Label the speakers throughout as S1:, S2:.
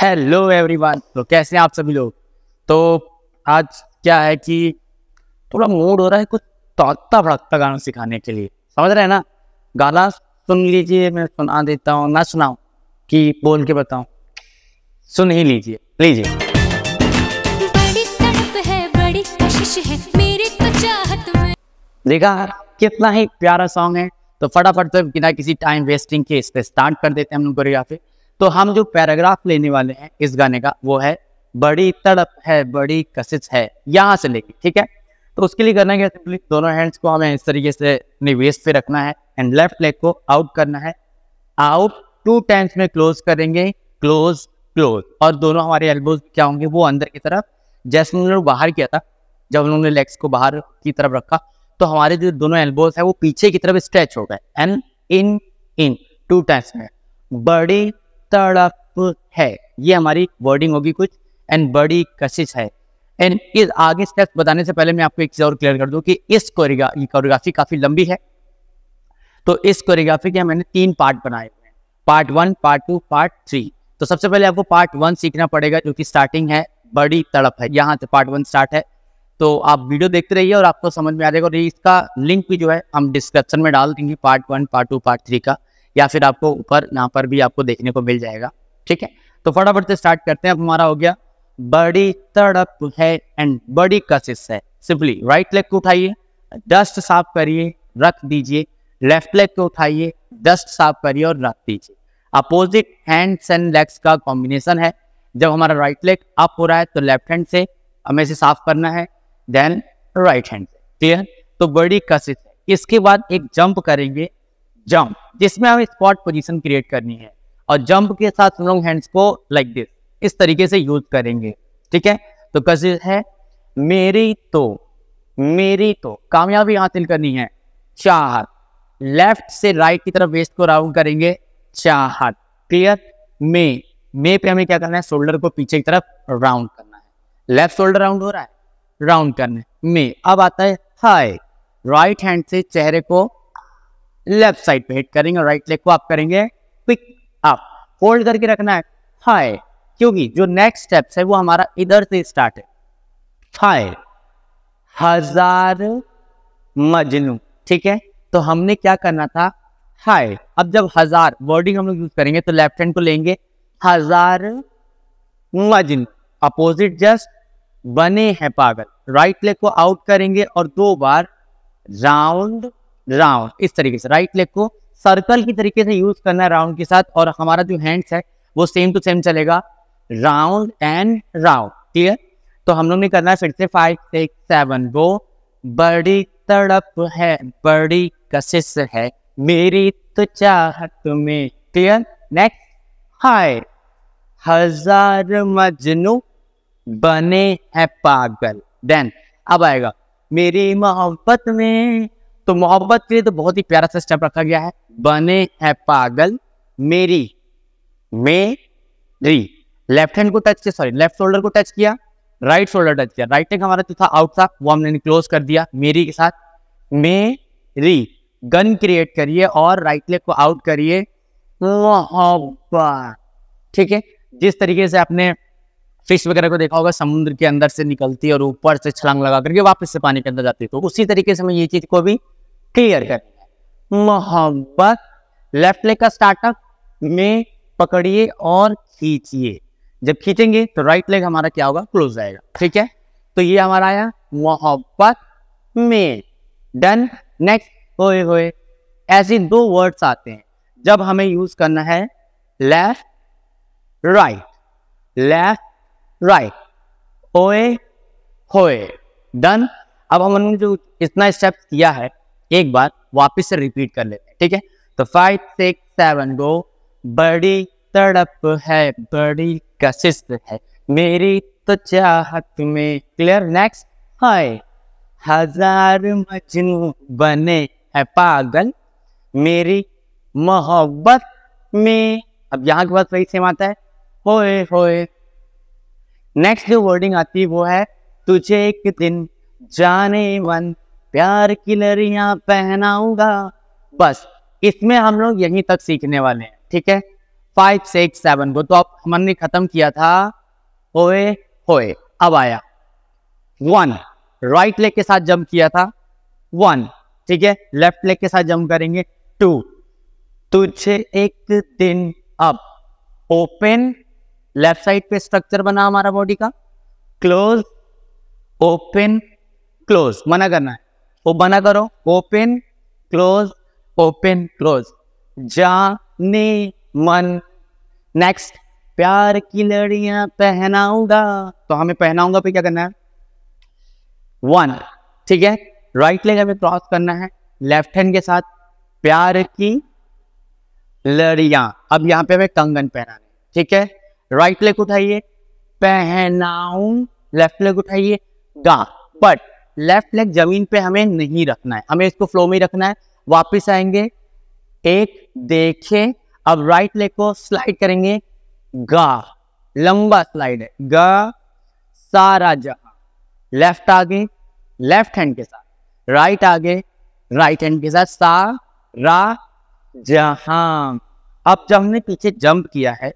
S1: hello everyone तो कैसे हैं आप सभी लोग तो आज क्या है कि थोड़ा मूड हो रहा है कुछ तोता भड़कता गाना सिखाने के लिए समझ रहे हैं ना गाना सुन लीजिए मैं सुना देता हूँ ना सुनाऊँ कि बोल के बताऊँ सुन ही लीजिए लीजिए देखा कितना ही प्यारा सॉन्ग है तो फटाफट तो बिना किसी टाइम वेस्टिंग के इस पे स्टार्ट कर देते हैं हम लोग कोरियोग्राफी तो हम जो पैराग्राफ लेने वाले हैं इस गाने का वो है बड़ी तड़प है बड़ी कशिश है यहाँ से लेके ठीक है तो उसके लिए करना क्या सिंपली दोनों हैंड्स को हमें इस तरीके से अपने वेस्ट पे रखना है एंड लेफ्ट लेग को आउट करना है आउट टू टाइम्स में क्लोज करेंगे क्लोज क्लोज और दोनों हमारे एल्बोज क्या होंगे वो अंदर की तरफ जैसे उन्होंने बाहर किया था जब उन्होंने लेग्स को बाहर की तरफ रखा तो हमारे जो दोनों एल्बोज है वो पीछे की तरफ स्ट्रेच हो गए and in in two times में बड़ी तड़प है ये हमारी वर्डिंग होगी कुछ एंड बड़ी कशिश है एंड इस आगे स्टेप्स बताने से पहले मैं आपको एक चीज और क्लियर कर दूं कि इस कोरियोग्राफी काफी लंबी है तो इस कोरियोग्राफी के मैंने तीन पार्ट बनाए part one part two part three तो सबसे पहले आपको पार्ट वन सीखना पड़ेगा जो कि स्टार्टिंग है बड़ी तड़प है यहाँ से पार्ट वन स्टार्ट है तो आप वीडियो देखते रहिए और आपको समझ में आ जाएगा और इसका लिंक भी जो है हम डिस्क्रिप्शन में डाल देंगे part one part two part three का या फिर आपको ऊपर यहाँ पर भी आपको देखने को मिल जाएगा ठीक है तो फटाफट से स्टार्ट करते हैं अब हमारा हो गया बड़ी तड़प है एंड बड़ी कशिश है सिंपली राइट लेग को उठाइए डस्ट साफ करिए रख दीजिए लेफ्ट लेग को उठाइए डस्ट साफ करिए और रख दीजिए अपोजिट हैंड्स एंड लेग्स का कॉम्बिनेशन है जब हमारा राइट लेग अप हो रहा है तो लेफ्ट हैंड से हमें इसे साफ करना है देन राइट हैंड से क्लियर तो बड़ी कशिश है इसके बाद एक जंप करेंगे जंप जिसमें हमें स्पॉट पोजीशन क्रिएट करनी है और जंप के साथ हम लोग हैंड्स को लाइक दिस इस तरीके से यूज करेंगे ठीक है तो कशिश है मेरी तो मेरी तो कामयाबी हासिल करनी है चार लेफ्ट से राइट की तरफ वेस्ट को राउंड करेंगे चार क्लियर मे मे पे हमें क्या करना है शोल्डर को पीछे की तरफ राउंड करना है लेफ्ट शोल्डर राउंड हो रहा है राउंड करना है मे अब आता है हाय राइट हैंड से चेहरे को लेफ्ट साइड पे हिट करेंगे राइट लेग को आप करेंगे पिक अप होल्ड करके रखना है हाय क्योंकि जो नेक्स्ट स्टेप्स है वो हमारा इधर से स्टार्ट है हाय हजार मजनू ठीक है तो हमने क्या करना था हाय अब जब हजार वर्डिंग हम लोग यूज करेंगे तो लेफ्ट हैंड को लेंगे हजार मजनू अपोजिट जस्ट बने हैं पागल राइट लेग को आउट करेंगे और दो बार राउंड राउंड इस तरीके से राइट लेग को सर्कल की तरीके से यूज करना है राउंड के साथ और हमारा जो हैंड्स है वो सेम टू सेम चलेगा राउंड एंड राउंड क्लियर तो हम लोग ने करना है फिर से फाइव सिक्स सेवन वो बड़ी तड़प है बड़ी कशिश है मेरी तो चाहत में क्लियर नेक्स्ट हाय हजार मजनू बने है पागल देन अब आएगा मेरी मोहब्बत में तो मोहब्बत के लिए तो बहुत ही प्यारा सा स्टेप रखा गया है बने है पागल मेरी मेरी लेफ्ट हैंड को टच किया सॉरी लेफ्ट शोल्डर को टच किया राइट शोल्डर टच किया राइट हैंड हमारा जो था आउट था वो हमने क्लोज कर दिया मेरी के साथ मेरी गन क्रिएट करिए और राइट लेग को आउट करिए ठीक है जिस तरीके से आपने फिश वगैरह को देखा होगा समुद्र के अंदर से निकलती है और ऊपर से छलांग लगा करके वापस से पानी के अंदर जाती है तो उसी तरीके से मैं ये चीज को भी क्लियर करना है मोहब्बत लेफ्ट लेग का स्टार्टअप में पकड़िए और खींचिए जब खींचेंगे तो राइट लेग हमारा क्या होगा क्लोज आएगा ठीक है तो ये हमारा आया मोहब्बत में डन नेक्स्ट होए होए ऐसे दो वर्ड्स आते हैं जब हमें यूज करना है लेफ्ट राइट लेफ्ट राइट ओए होए डन अब हमने जो इतना स्टेप किया है एक बार वापस से रिपीट कर लेते हैं ठीक है तो फाइव सिक्स सेवन गो बड़ी तड़प है बड़ी कशिश है मेरी तो चाहत में क्लियर नेक्स्ट हाय हजार मजनू बने है पागल मेरी मोहब्बत में अब यहाँ के बाद वही सेम आता है होए होए नेक्स्ट जो वर्डिंग आती है वो है तुझे एक दिन जाने मन प्यार की लरिया पहनाऊंगा बस इसमें हम लोग यहीं तक सीखने वाले हैं ठीक है फाइव सिक्स सेवन को तो आप हमने खत्म किया था होए होए अब आया वन राइट लेग के साथ जंप किया था वन ठीक है लेफ्ट लेग के साथ जंप करेंगे टू तुझे एक दिन अब ओपन लेफ्ट साइड पे स्ट्रक्चर बना हमारा बॉडी का क्लोज ओपन क्लोज मना करना है वो बना करो ओपन क्लोज ओपन क्लोज जाने मन नेक्स्ट प्यार की लड़िया पहनाऊंगा तो हमें पहनाऊंगा पे क्या करना है वन ठीक है राइट लेग हमें क्रॉस करना है लेफ्ट हैंड के साथ प्यार की लड़िया अब यहां पे हमें कंगन पहना ठीक है राइट लेग उठाइए पहनाऊ लेफ्ट लेग उठाइए गा बट लेफ्ट लेग जमीन पे हमें नहीं रखना है हमें इसको फ्लो में ही रखना है वापस आएंगे एक देखें अब राइट लेग को स्लाइड करेंगे गा लंबा स्लाइड है गा सारा जहां लेफ्ट आगे लेफ्ट हैंड के साथ राइट आगे राइट हैंड के साथ सा रा जहा अब जब हमने पीछे जंप किया है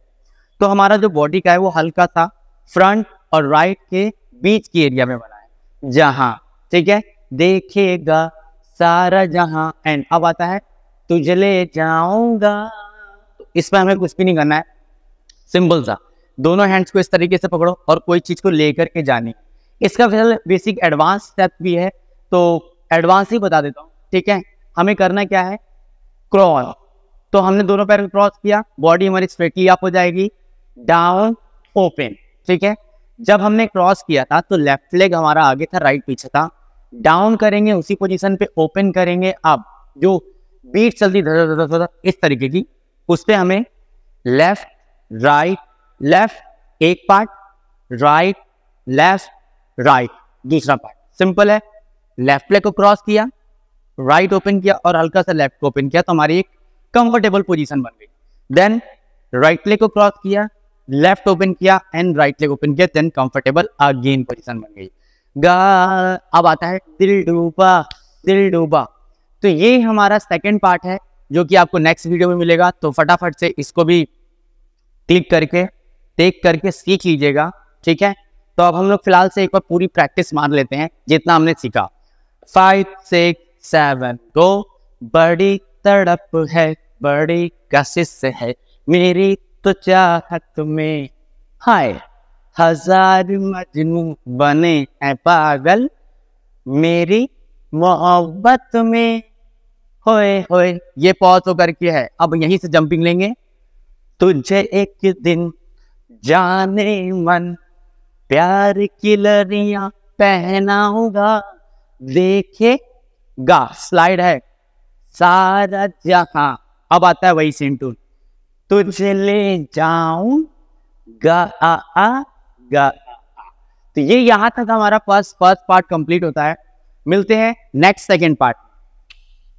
S1: तो हमारा जो बॉडी का है वो हल्का था फ्रंट और राइट के बीच के एरिया में बना है जहां ठीक है देखेगा सारा जहां एंड अब आता है तुझे ले जाऊंगा तो इसमें हमें कुछ भी नहीं करना है सिंपल सा दोनों हैंड्स को इस तरीके से पकड़ो और कोई चीज को लेकर के जाने इसका फिलहाल बेसिक एडवांस स्टेप भी है तो एडवांस ही बता देता हूँ ठीक है हमें करना क्या है क्रॉस तो हमने दोनों पैर क्रॉस किया बॉडी हमारी स्ट्रेटली अप हो जाएगी डाउन ओपन ठीक है जब हमने क्रॉस किया था तो लेफ्ट लेग हमारा आगे था राइट पीछे था डाउन करेंगे उसी पोजीशन पे ओपन करेंगे अब जो बीट चलती धर धर धर इस तरीके की उस पर हमें लेफ्ट राइट लेफ्ट एक पार्ट राइट लेफ्ट राइट दूसरा पार्ट सिंपल है लेफ्ट लेग को क्रॉस किया राइट ओपन किया और हल्का सा लेफ्ट को ओपन किया तो हमारी एक कंफर्टेबल पोजीशन बन गई देन राइट लेग को क्रॉस किया लेफ्ट ओपन किया एंड राइट लेग ओपन किया देन कंफर्टेबल अगेन पोजीशन बन गई गा अब आता है दिल डूबा दिल डूबा तो ये हमारा सेकेंड पार्ट है जो कि आपको नेक्स्ट वीडियो में मिलेगा तो फटाफट से इसको भी क्लिक करके देख करके सीख लीजिएगा ठीक है तो अब हम लोग फिलहाल से एक बार पूरी प्रैक्टिस मार लेते हैं जितना हमने सीखा फाइव सिक्स सेवन गो बड़ी तड़प है बड़ी कशिश है मेरी तो चाहत में हाय हजार मजनू बने हैं पागल मेरी मोहब्बत में होए होए ये पॉज होकर तो के है अब यहीं से जंपिंग लेंगे तुझे एक दिन जाने मन प्यार की लरिया पहनाऊंगा देखेगा स्लाइड है सारा जहा अब आता है वही सिंटून तुझे ले आ तो ये यहाँ तक हमारा फर्स्ट फर्स्ट पार्ट कंप्लीट होता है मिलते हैं नेक्स्ट सेकेंड पार्ट